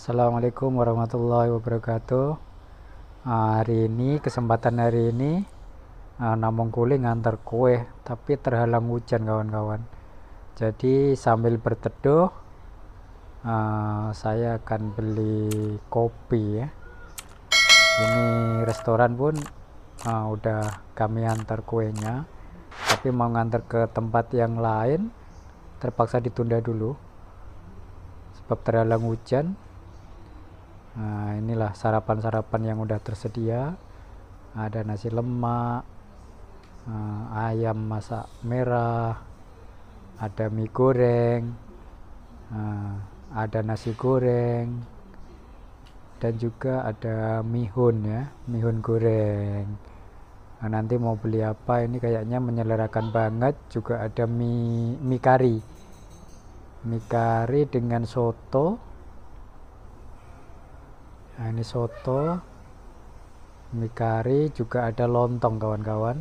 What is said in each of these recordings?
Assalamualaikum warahmatullahi wabarakatuh ah, Hari ini, kesempatan hari ini uh, ah, Namong Kuli ngantar kue Tapi terhalang hujan kawan-kawan Jadi sambil berteduh ah, Saya akan beli kopi ya Ini restoran pun Udah kami antar kuenya Tapi mau ngantar ke tempat yang lain Terpaksa ditunda dulu Sebab terhalang hujan Nah, inilah sarapan-sarapan yang udah tersedia. Ada nasi lemak, ah, ayam masak merah, ada mie goreng, ah, ada nasi goreng, dan juga ada mihun ya, mihun goreng. Nah, nanti mau beli apa ini kayaknya menyelerakan banget. Juga ada mie mie kari, mie kari dengan soto nah ini soto mie kari juga ada lontong kawan-kawan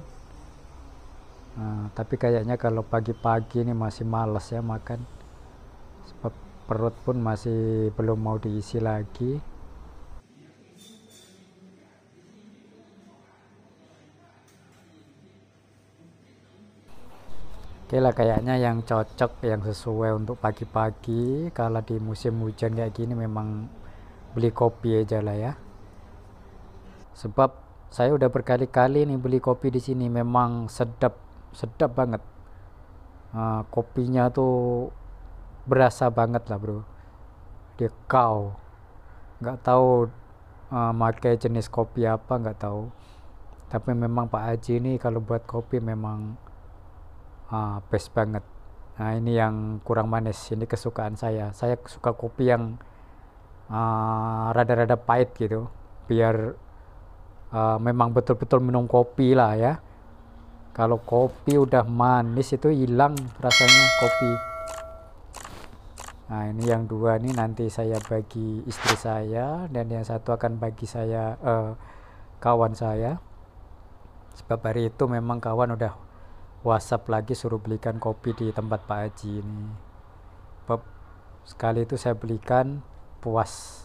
nah, tapi kayaknya kalau pagi-pagi ini masih males ya makan sebab perut pun masih belum mau diisi lagi Oke lah kayaknya yang cocok yang sesuai untuk pagi-pagi kalau di musim hujan kayak gini memang beli kopi aja lah ya sebab saya udah berkali-kali nih beli kopi di sini memang sedap sedap banget uh, kopinya tuh berasa banget lah bro dia kau nggak tahu uh, jenis kopi apa nggak tahu tapi memang Pak Haji ini kalau buat kopi memang uh, best banget nah ini yang kurang manis ini kesukaan saya saya suka kopi yang rada ah, rada-rada pahit gitu biar uh, memang betul-betul minum kopi lah ya kalau kopi udah manis itu hilang rasanya kopi nah ini yang dua ini nanti saya bagi istri saya dan yang satu akan bagi saya uh, kawan saya sebab hari itu memang kawan udah whatsapp lagi suruh belikan kopi di tempat Pak Haji ini sekali itu saya belikan puas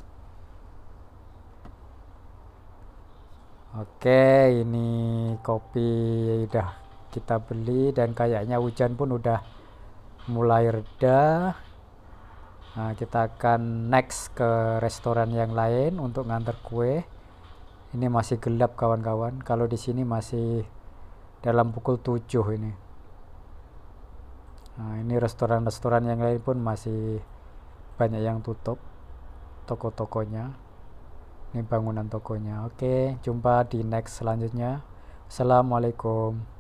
Oke ini kopi udah kita beli dan kayaknya hujan pun udah mulai reda nah, kita akan next ke restoran yang lain untuk nganter kue ini masih gelap kawan-kawan kalau di sini masih dalam pukul 7 ini nah ini restoran-restoran yang lain pun masih banyak yang tutup toko-tokonya ini bangunan tokonya oke jumpa di next selanjutnya assalamualaikum